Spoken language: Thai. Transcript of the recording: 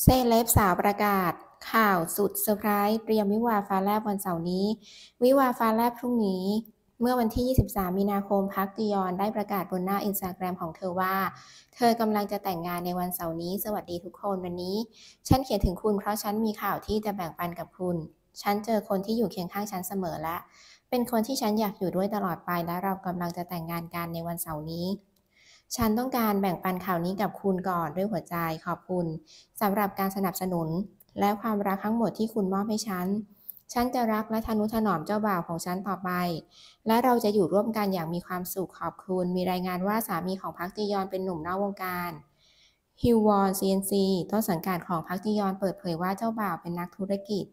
เซเลบสาวประกาศ ข่าวสุดเซอร์ไพรส์เตรียมวิวาฟ้าแลบวันเสาร์นี้ วิวาฟ้าแลบพรุ่งนี้ เมื่อวันที่ 23 มีนาคมพักติยอนได้ประกาศบนหน้าอินสตาแกรมของเธอว่า เธอกำลังจะแต่งงานในวันเสาร์นี้ สวัสดีทุกคนวันนี้ ฉันเขียนถึงคุณ เพราะฉันมีข่าวที่จะแบ่งปันกับคุณ ฉันเจอคนที่อยู่เคียงข้างฉันเสมอและเป็นคนที่ฉันอยากอยู่ด้วยตลอดไปและเรากำลังจะแต่งงานกันในวันเสาร์นี้ฉันต้องการแบ่งปันข่าวนี้กับคุณก่อนด้วยหัวใจขอบคุณสำหรับการสนับสนุน และความรักทั้งหมดที่คุณมอบให้ฉัน ฉันจะรักและทนุถนอมเจ้าบ่าวของฉันต่อไป และเราจะอยู่ร่วมกันอย่างมีความสุขขอบคุณ มีรายงานว่าสามีของพักจียอนเป็นหนุ่มนอกวงการฮิววอนซีเอ็นซีต้นสังกัดของพักจียอนเปิดเผยว่าเจ้าบ่าวเป็นนักธุรกิจ